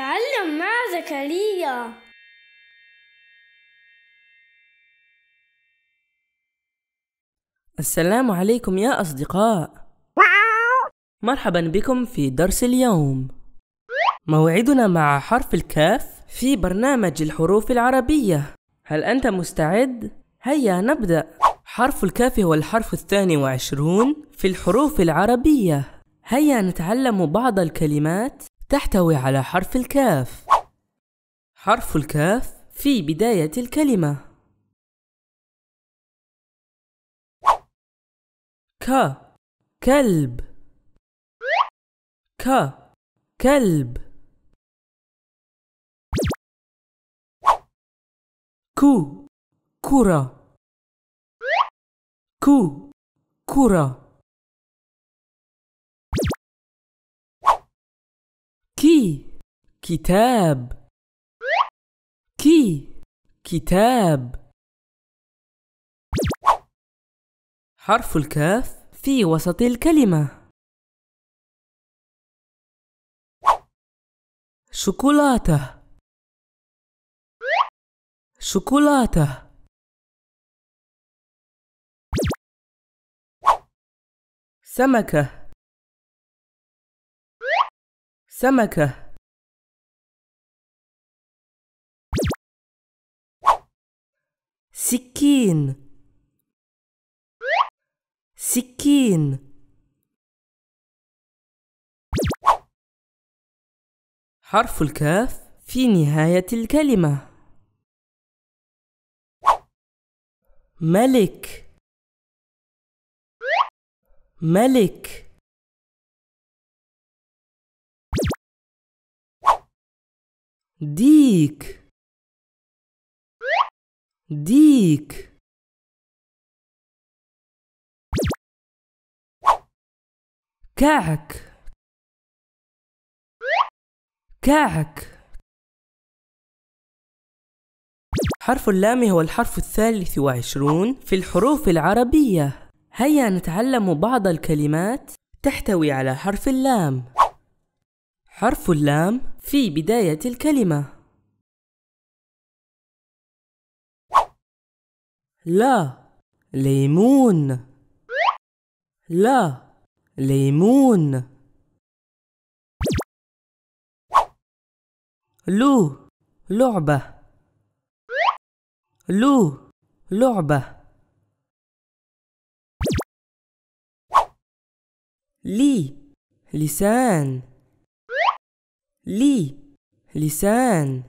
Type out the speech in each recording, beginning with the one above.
تعلم مع زكريا السلام عليكم يا أصدقاء مرحبا بكم في درس اليوم موعدنا مع حرف الكاف في برنامج الحروف العربية هل أنت مستعد؟ هيا نبدأ حرف الكاف هو الحرف الثاني وعشرون في الحروف العربية هيا نتعلم بعض الكلمات تحتوي على حرف الكاف حرف الكاف في بداية الكلمة ك كلب ك كلب كو كرة كو كرة كي كتاب كي كتاب حرف الكاف في وسط الكلمة شوكولاتة شوكولاتة سمكه سمكة سكين سكين حرف الكاف في نهاية الكلمة ملك ملك ديك ديك كعك كعك حرف اللام هو الحرف الثالث وعشرون في الحروف العربية هيا نتعلم بعض الكلمات تحتوي على حرف اللام حرف اللام في بداية الكلمة لا ليمون لا ليمون لو لعبة لو لعبة لي لسان لي لسان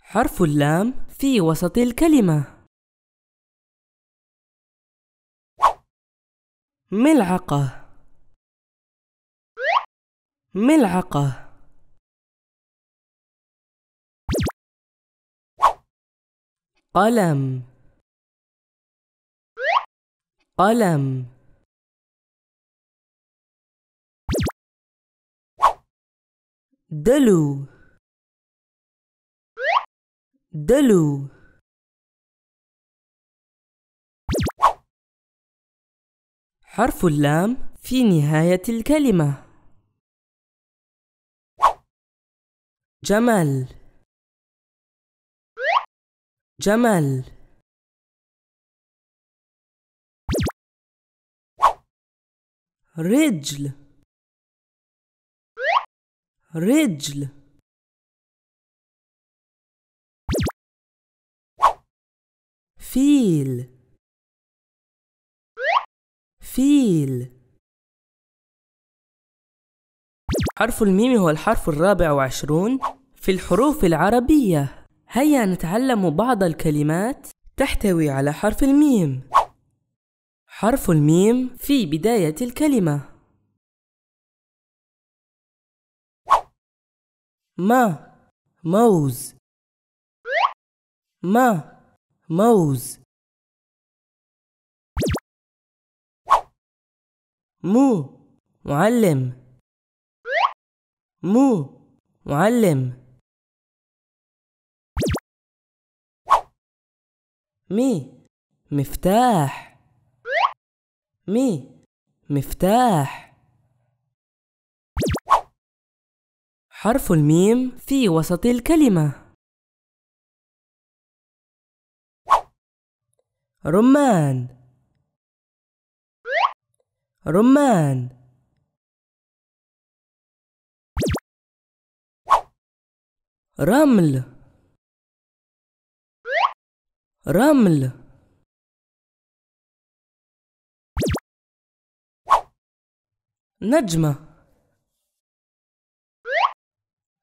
حرف اللام في وسط الكلمة ملعقة ملعقة قلم قلم دلو دلو حرف اللام في نهاية الكلمة جمل جمل رجل رجل فيل فيل حرف الميم هو الحرف الرابع وعشرون في الحروف العربية هيا نتعلم بعض الكلمات تحتوي على حرف الميم حرف الميم في بداية الكلمة ما موز ما موز مو معلم مو معلم مي مفتاح مي مفتاح حرف الميم في وسط الكلمة رمان رمان رمل رمل نجمه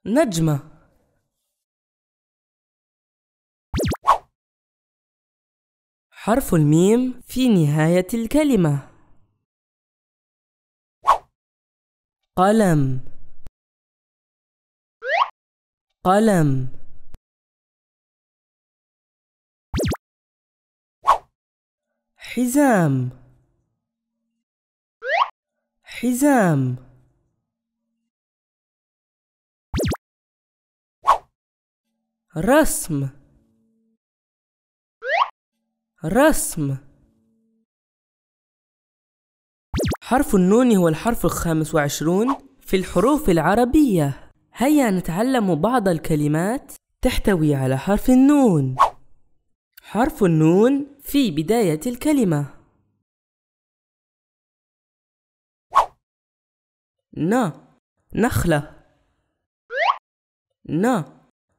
نجمة حرف الميم في نهاية الكلمة قلم قلم حزام حزام رسم رسم حرف النون هو الحرف الخامس وعشرون في الحروف العربية هيا نتعلم بعض الكلمات تحتوي على حرف النون حرف النون في بداية الكلمة ن نخلة ن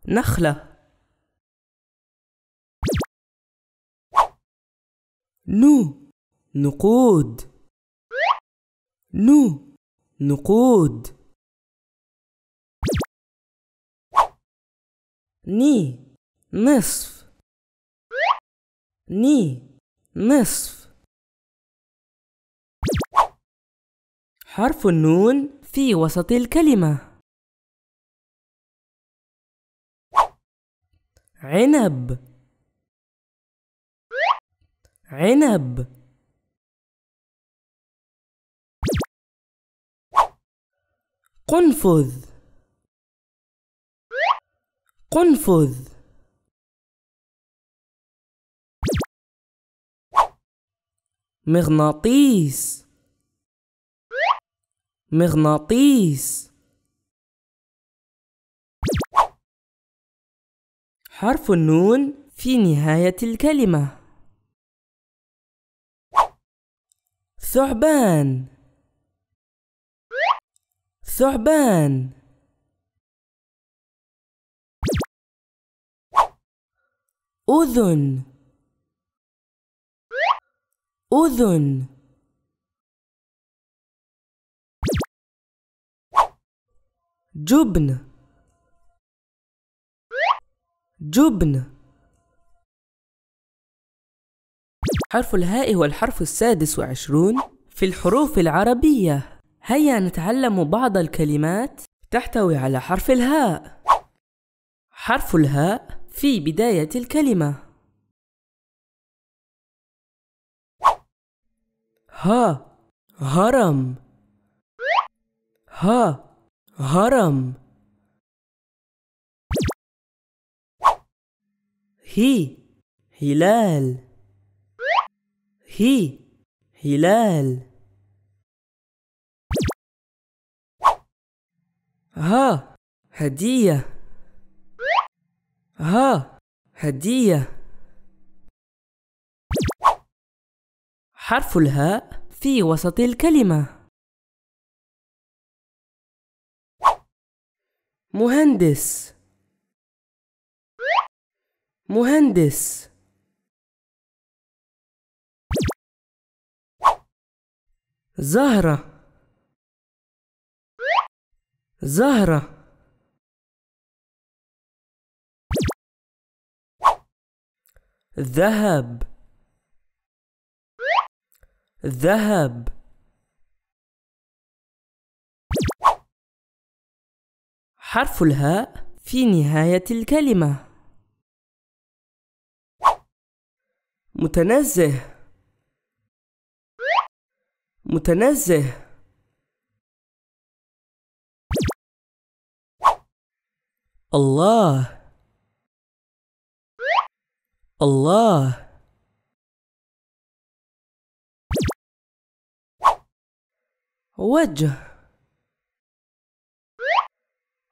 نخلة نو نقود نو نقود ني نصف ني نصف حرف النون في وسط الكلمه عنب عنب قنفذ قنفذ مغناطيس مغناطيس حرف النون في نهاية الكلمة ثعبان ثعبان أذن أذن جبن جبن حرف الهاء هو الحرف السادس وعشرون في الحروف العربية هيا نتعلم بعض الكلمات تحتوي على حرف الهاء حرف الهاء في بداية الكلمة ها هرم ها هرم هي هلال هي هلال ها هدية ها هدية حرف الهاء في وسط الكلمة مهندس مهندس زهرة زهرة ذهب ذهب حرف الهاء في نهاية الكلمة متنزه متنزه الله الله وجه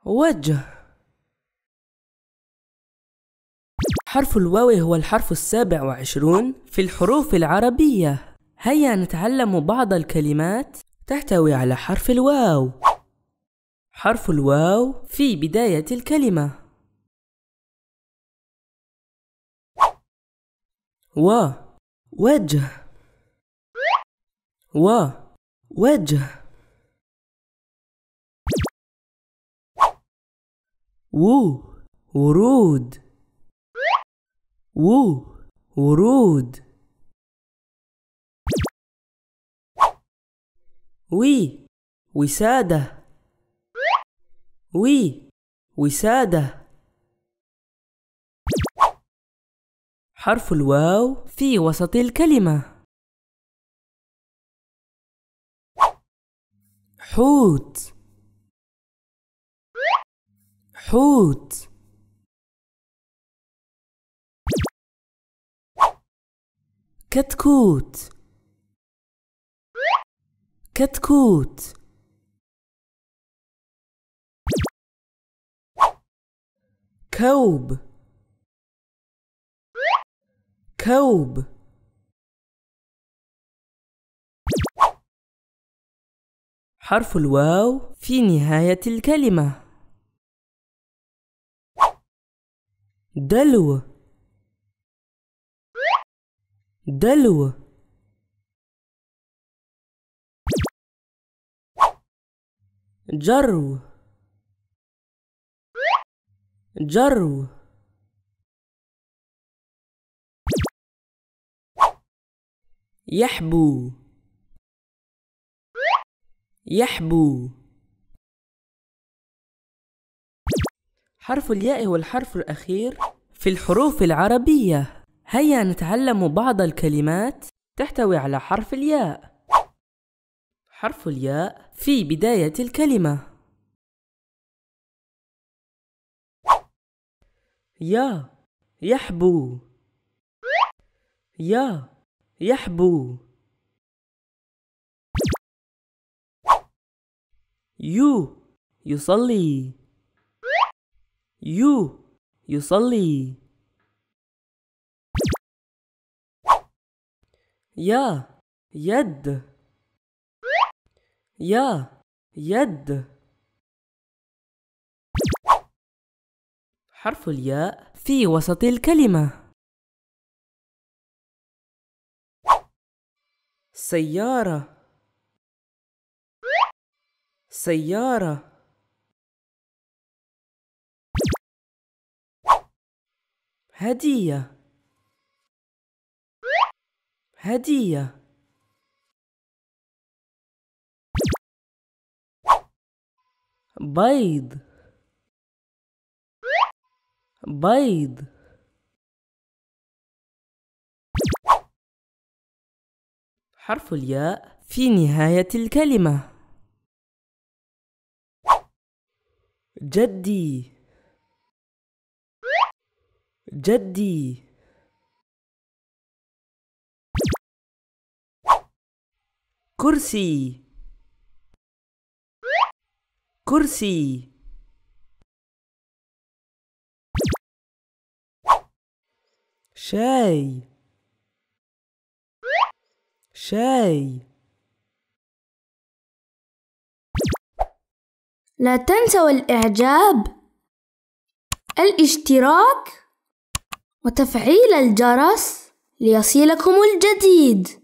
وجه حرف الواو هو الحرف السابع وعشرون في الحروف العربية هيا نتعلم بعض الكلمات تحتوي على حرف الواو حرف الواو في بداية الكلمة و وجه و وجه و ورود و ورود وي وسادة وي وسادة حرف الواو في وسط الكلمة حوت حوت كتكوت كتكوت كوب كوب حرف الواو في نهاية الكلمة دلو دلو جرو جرو يحبو يحبو حرف الياء هو الحرف الأخير في الحروف العربية هيا نتعلم بعض الكلمات تحتوي على حرف الياء حرف الياء في بداية الكلمة يا يحبو يا يحبو يو يصلي يو يصلي يا يد يا يد حرف الياء في وسط الكلمة سيارة سيارة هدية هدية بيض بيض حرف الياء في نهاية الكلمة جدي جدي كرسي كرسي شاي شاي لا تنسوا الإعجاب الاشتراك وتفعيل الجرس ليصلكم الجديد